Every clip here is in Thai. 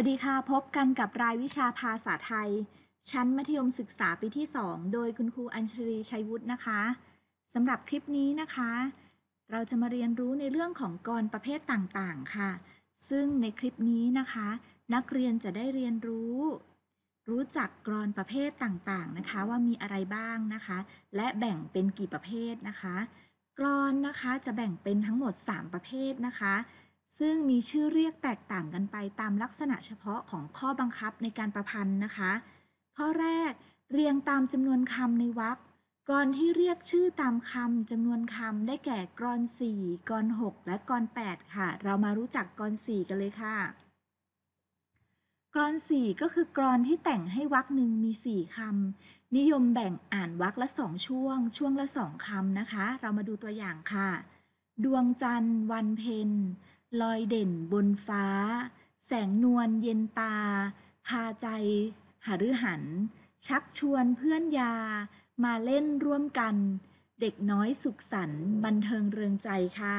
วัสดีค่ะพบกันกับรายวิชาภาษาไทย ชั้นมัธยมศึกษาปีที่ 2 โดยคุณครูอัญชลีชัยวุฒินะคะสำหรับคลิปนี้นะคะ เราจะมาเรียนรู้ในเรื่องของกรประเภทต่างๆค่ะ ซึ่งในคลิปนี้นะคะ นักเรียนจะได้เรียนรู้ รู้จักกรประเภทต่างๆนะคะ ว่ามีอะไรบ้างนะคะ และแบ่งเป็นกี่ประเภทนะคะ กรอนนะคะจะแบ่งเป็นทั้งหมด 3 ประเภทนะคะซึ่งมีชื่อเรียกแตกต่างกันไปตามลักษณะเฉพาะของข้อบังคับในการประพันธ์นะคะข้อแรกเรียงตามจำนวนคำในวรรคกรที่เรียกชื่อตามคำจำนวนคำได้แก่กรอน4กรอน6และกรอน8ค่ะ เรามารู้จักกรอน 4 กันเลยค่ะกรอน 4 ก็คือกรอนที่แต่งให้วรรคหนึ่งมี 4คำนิยมแบ่งอ่านวรรคละ2ช่วง ช่วงละ2คำนะคะ เรามาดูตัวอย่างค่ะ ดวงจันทร์ วันเพ็ญลอยเด่นบนฟ้า แสงนวลเย็นตา พาใจหฤหัน ชักชวนเพื่อนยา มาเล่นร่วมกัน เด็กน้อยสุขสันต์บันเทิงเริงใจค่ะ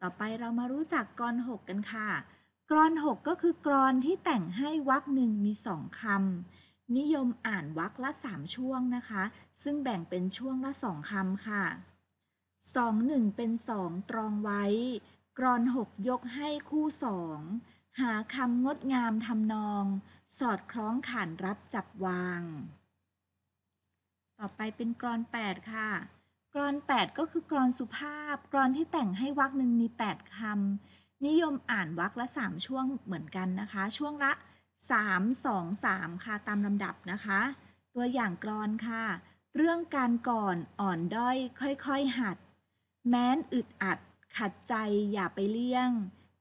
ต่อไปเรามารู้จักกรอนหกกันค่ะ กรอนหกก็คือกรอนที่แต่งให้วักหนึ่งมีสองคำ นิยมอ่านวักละสามช่วงนะคะ ซึ่งแบ่งเป็นช่วงละสองคำค่ะ สองหนึ่งเป็นสองตรองไว้กรอนหกยกให้คู่สองหาคำงดงามทำนอง สอดคล้องขานรับจับวาง ต่อไปเป็นกรอน 8 ค่ะกรอน 8 ก็คือกรอนสุภาพ กรอนที่แต่งให้วักหนึ่งมี 8 คํนิยมอ่านวักละ 3 ช่วงเหมือนกันนะคะ ช่วงละ 3 2 3 ค่ะตามลำดับนะคะ ตัวอย่างกรอนค่ะ เรื่องการก่อนอ่อนด้อยค่อย ๆหัด แม้นอึดอัดขัดใจอย่าไปเลี่ยง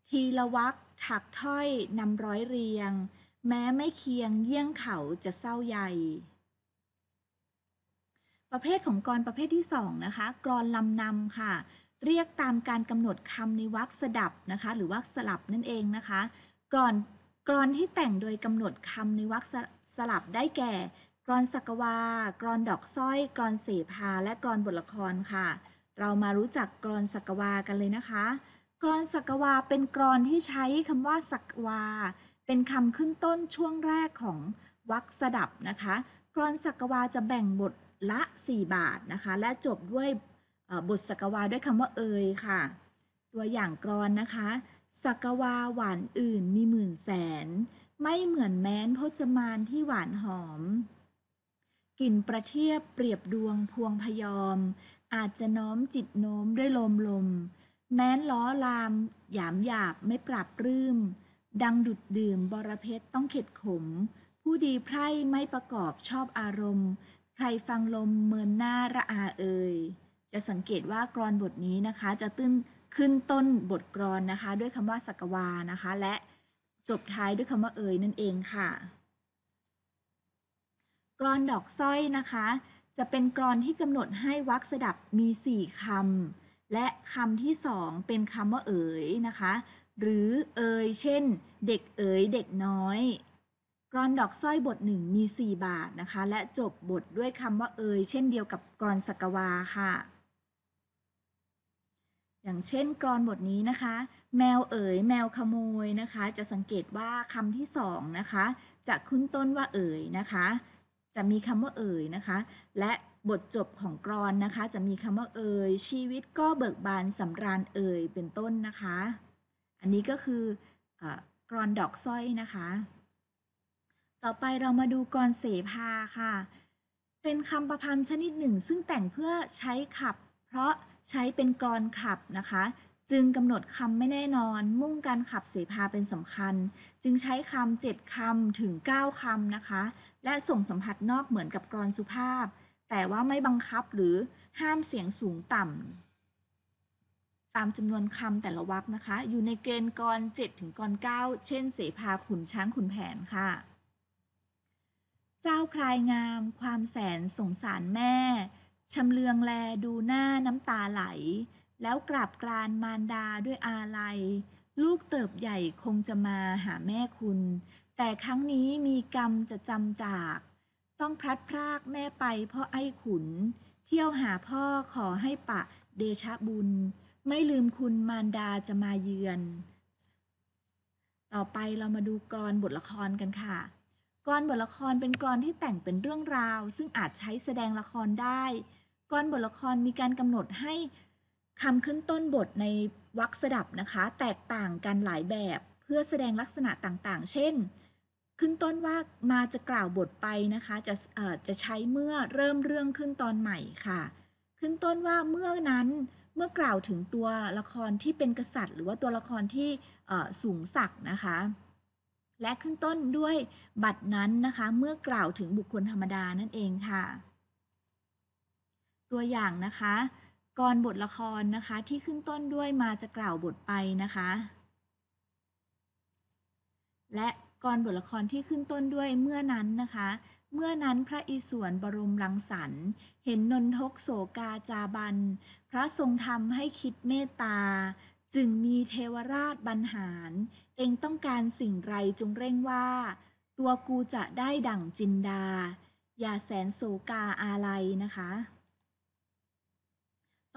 ทีละวักถักถ้อย นำร้อยเรียง แม้ไม่เคียง เยี่ยงเขา จะเศร้าใยประเภทของกรประเภทที่ 2 นะคะ กรลำนำค่ะ เรียกตามการกำหนดคำในวักสดับนะคะ หรือวักสลับนั่นเองนะคะ กรอนกรอนที่แต่งโดยกำหนดคำในวักสสลับได้แก่ กรอนสักวา กรอนดอกสร้อย กรอนเสภาและกรอนบทละครค่ะเรามารู้จักกรอนสักวากันเลยนะคะ กรอนสักวาเป็นกรอนที่ใช้คำว่าสักวาเป็นคำขึ้นต้นช่วงแรกของวรรคสดับนะคะ กรอนสักวาจะแบ่งบทละ 4 บาท นะคะและจบด้วยบทสักวาด้วยคำว่าเอยค่ะ ตัวอย่างกรอนนะคะสักวาหวานอื่นมีหมื่นแสน ไม่เหมือนแม้นพจมานที่หวานหอมกลิ่นประเทียบเปรียบดวงพวงพยอมอาจจะน้อมจิตโน้มด้วยลมลม แม้นล้อลามหยามหยาบไม่ปรับรื้มดังดุดดื่มบรเพชรต้องเข็ดขม ผู้ดีไพร่ไม่ประกอบชอบอารมณ์ใครฟังลมเมินหน้าระอาเอ่ยจะสังเกตว่ากรอนบทนี้นะคะ จะตื้นขึ้นต้นบทกรอนนะคะ ด้วยคำว่าสักวานะคะ และจบท้ายด้วยคำว่าเอ่ยนั่นเองค่ะ กรอนดอกสร้อยนะคะจะเป็นกรอนที่กำหนดให้วรรคสดับมี 4 คํำและคำที่สองเป็นคำว่าเอ๋ยนะคะ หรือเอ๋ยเช่นเด็กเอ๋ยเด็กน้อย กรอนดอกสร้อยบทหนึ่งมี4 บาทนะคะ และจบบทด้วยคำว่าเอ๋ยเช่นเดียวกับกรอนสักวาค่ะ อย่างเช่นกรอนบทนี้นะคะ แมวเอ๋ยแมวขโมยนะคะ จะสังเกตว่าคำที่สองนะคะ จะคุ้นต้นว่าเอ๋ยนะคะจะมีคำว่าเอ่ยนะคะ และบทจบของกรอน นะคะ จะมีคำว่าเอ่ยชีวิตก็เบิกบานสำราญเอ่ยเป็นต้นนะคะ อันนี้ก็คืออกรอนดอกสร้อยนะคะ ต่อไปเรามาดูกรอนเสภาค่ะ เป็นคำประพันธ์ชนิดหนึ่งซึ่งแต่งเพื่อใช้ขับ เพราะใช้เป็นกรอนขับนะคะจึงกำหนดคำไม่แน่นอน มุ่งการขับเสภาเป็นสำคัญ จึงใช้คำเจ็ดคำถึง 9คำนะคะ และส่งสัมผัสนอกเหมือนกับกรอนสุภาพ แต่ว่าไม่บังคับหรือห้ามเสียงสูงต่ำ ตามจำนวนคำแต่ละวรรคนะคะ อยู่ในเกณฑ์กรอน7ถึงกรอ9เช่นเสภาขุนช้างขุนแผนค่ะ เจ้าพรายงาม ความแสนสงสารแม่ ชำเลืองแลดูหน้าน้ำตาไหลแล้วกราบกรานมารดาด้วยอาลัย ลูกเติบใหญ่คงจะมาหาแม่คุณ แต่ครั้งนี้มีกรรมจะจำจาก ต้องพลัดพราก แม่ไป เพราะไอ้ขุน เที่ยวหาพ่อขอให้ปะเดชะบุญ ไม่ลืมคุณมารดาจะมาเยือน ต่อไปเรามาดูกรอนบทละครกันค่ะกรอนบทละครเป็นกรอนที่แต่งเป็นเรื่องราวซึ่งอาจใช้แสดงละครได้กรอนบทละครมีการกำหนดให้คำขึ้นต้นบทในวรรคสดับนะคะ แตกต่างกันหลายแบบเพื่อแสดงลักษณะต่างๆ เช่น ขึ้นต้นว่ามาจะกล่าวบทไปนะคะ จะเออจะใช้เมื่อเริ่มเรื่องขึ้นตอนใหม่ค่ะ ขึ้นต้นว่าเมื่อนั้นเมื่อกล่าวถึงตัวละครที่เป็นกษัตริย์ หรือว่าตัวละครที่สูงศักดิ์นะคะ และขึ้นต้นด้วยบัตรนั้นนะคะ เมื่อกล่าวถึงบุคคลธรรมดานั่นเองค่ะ ตัวอย่างนะคะกรบทละครนะคะที่ขึ้นต้นด้วยมาจะกล่าวบทไปนะคะ และกรบทละครที่ขึ้นต้นด้วยเมื่อนั้นนะคะ เมื่อนั้นพระอิศวรบรมรังสรรค์เห็นนนทกโศกาจาบันพระทรงทำให้คิดเมตตา จึงมีเทวราชบรรหาร เองต้องการสิ่งไรจงเร่งว่า ตัวกูจะได้ดั่งจินดา อย่าแสนโศกาอาลัยนะคะ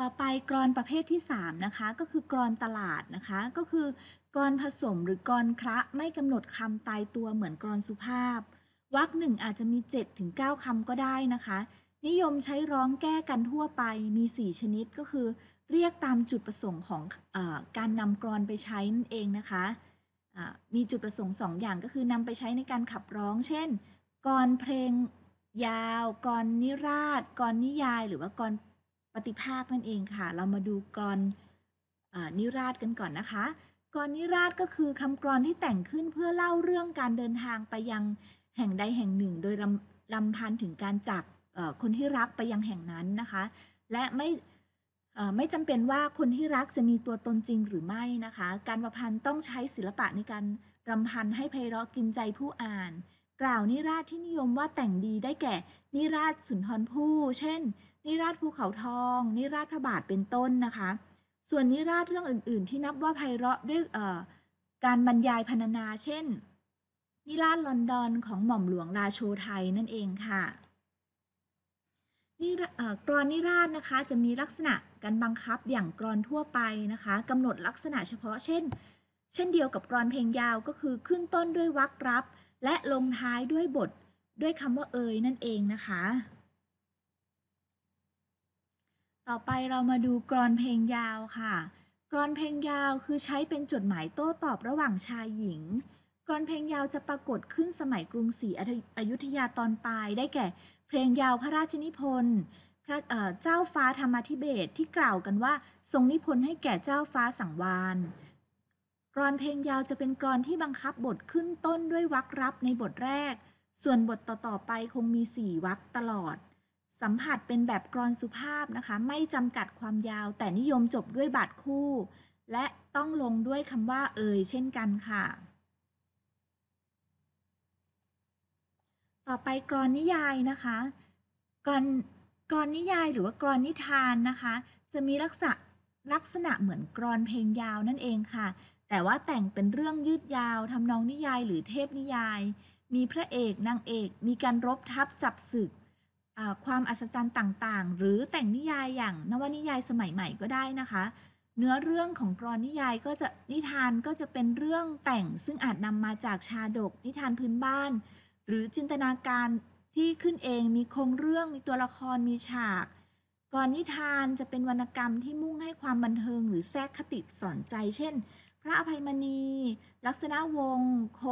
ต่อไปกรอนประเภทที่ 3 นะคะ ก็คือกรอนตลาดนะคะก็คือกรอนผสมหรือกรอนคระไม่กำหนดคำตายตัวเหมือนกรอนสุภาพวรรคหนึ่งอาจจะมี7ดถึงคำก็ได้นะคะ นิยมใช้ร้องแก้กันทั่วไปมี 4 ชนิดก็คือเรียกตามจุดประสงค์ของอการนำกรอนไปใช้นั่นเองนะคะมีจุดประสงค์ 2 อย่างก็คือนำไปใช้ในการขับร้อง เช่นกรอนเพลงยาวกรอนนิราศกรอนนิยาย หรือว่ากรอนปฏิภาคนั่นเองค่ะ เรามาดูกรอนนิราศกันก่อนนะคะ กรนิราศก็คือคำกรอนที่แต่งขึ้นเพื่อเล่าเรื่องการเดินทางไปยังแห่งใดแห่งหนึ่ง โดยลำลำพันถึงการจากคนที่รักไปยังแห่งนั้นนะคะ และไม่ไม่จำเป็นว่าคนที่รักจะมีตัวตนจริงหรือไม่นะคะ การประพันธ์ต้องใช้ศิลปะในการรำพันให้ไพเราะกินใจผู้อ่าน กล่าวนิราศที่นิยมว่าแต่งดีได้แก่ นิราศสุนทรภู่เช่นนิราศภูเขาทอง นิราศพระบาทเป็นต้นนะคะ ส่วนนิราศเรื่องอื่นๆ ที่นับว่าไพเราะด้วยการบรรยายพรรณนาเช่น นิราศลอนดอนของหม่อมหลวงราโชไทยนั่นเองค่ะนี่กรอนนิราศนะคะจะมีลักษณะการบังคับอย่างกรอนทั่วไปนะคะกำหนดลักษณะเฉพาะเช่น เช่นเดียวกับกรอนเพลงยาวก็คือขึ้นต้นด้วยวรรครับ และลงท้ายด้วยบทด้วยคำว่าเอยนั่นเองนะคะต่อไปเรามาดูกรอนเพลงยาวค่ะ กรอนเพลงยาวคือใช้เป็นจดหมายโต้ตอบระหว่างชายหญิง กรอนเพลงยาวจะปรากฏขึ้นสมัยกรุงศรีอยุธยาตอนปลายได้แก่เพลงยาวพระราชนิพนธ์พระเจ้าฟ้าธรรมธิเบศที่กล่าวกันว่า ทรงนิพนธ์ให้แก่เจ้าฟ้าสังวานกรอนเพลงยาวจะเป็นกรอนที่บังคับบทขึ้นต้นด้วย วรรครับในบทแรก ส่วนบทต่อๆไปคงมีสี่วรรคตลอดสัมผัสเป็นแบบกรอนสุภาพนะคะ ไม่จำกัดความยาวแต่นิยมจบด้วยบาทคู่ และต้องลงด้วยคำว่าเอ่ยเช่นกันค่ะ ต่อไปกรอนนิยายนะคะ กรอนกรอนนิยายหรือว่ากรอนนิทานนะคะ จะมีลักษณะลักษณะเหมือนกรอนเพลงยาวนั่นเองค่ะ แต่ว่าแต่งเป็นเรื่องยืดยาวทำนองนิยายหรือเทพนิยาย มีพระเอกนางเอกมีการรบทับจับศึกความอัศจรรย์ต่างๆ หรือแต่งนิยายอย่างนวนิยายสมัยใหม่ก็ได้นะคะ เนื้อเรื่องของกรอนนิยายก็จะนิทานก็จะเป็นเรื่องแต่ง ซึ่งอาจนำมาจากชาดกนิทานพื้นบ้านหรือจินตนาการที่ขึ้นเองมีโครงเรื่องมีตัวละครมีฉาก กรอนนิทานจะเป็นวรรณกรรมที่มุ่งให้ความบันเทิงหรือแทรกคติสอนใจเช่น พระอภัยมณี ลักษณะวงโค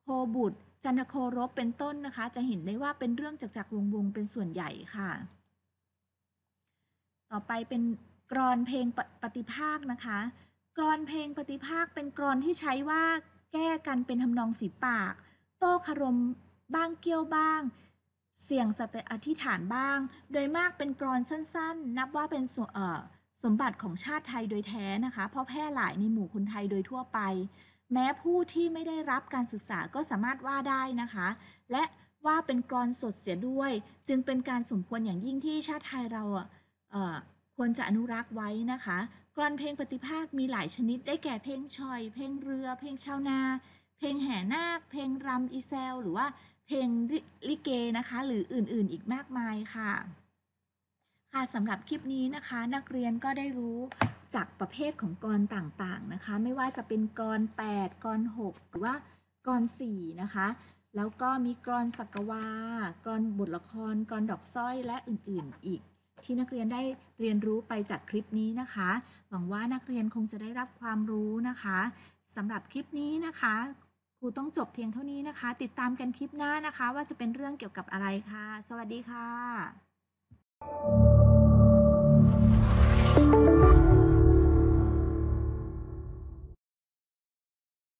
โคบุตรจันทโครบเป็นต้นนะคะจะเห็นได้ว่าเป็นเรื่องจักจักวง วง เป็นส่วนใหญ่ค่ะ ต่อไปเป็นกรอนเพลงปปฏิภาคนะคะกรอนเพลงปฏิภาคเป็นกรอนที่ใช้ว่าแก้กันเป็นทำนองฝีปาก โต้คารมบ้างเกี้ยวบ้างเสียงสัตยอธิฐานบ้าง โดยมากเป็นกรอนสั้น ๆนับว่าเป็นสมบัติของชาติไทยโดยแท้นะคะ เพราะแพร่หลายในหมู่คนไทยโดยทั่วไปแม้ผู้ที่ไม่ได้รับการศึกษาก็สามารถว่าได้นะคะ และว่าเป็นกรอนสดเสียด้วย จึงเป็นการสมควรอย่างยิ่งที่ชาติไทยเราควรจะอนุรักษ์ไว้นะคะ กรอนเพลงปฏิภาคมีหลายชนิดได้แก่เพลง ชอย เพลงเรือ เพลงชาวนา เพลงแห่นาค เพลงรำอีเซล หรือว่าเพลงลิเกนะคะ หรืออื่นๆอีกมากมายค่ะ ค่ะสำหรับคลิปนี้นะคะ นักเรียนก็ได้รู้จากประเภทของกรต่างๆนะคะ ไม่ว่าจะเป็นกร8กร6หรือว่ากร4นะคะแล้วก็มีกรสักวากรบทละครกรดอกสร้อยและอื่นๆอีก ที่นักเรียนได้เรียนรู้ไปจากคลิปนี้นะคะหวังว่านักเรียนคงจะได้รับความรู้นะคะสำหรับคลิปนี้นะคะ ครูต้องจบเพียงเท่านี้นะคะ ติดตามกันคลิปหน้านะคะ ว่าจะเป็นเรื่องเกี่ยวกับอะไรคะ่ะ สวัสดีค่ะ thank you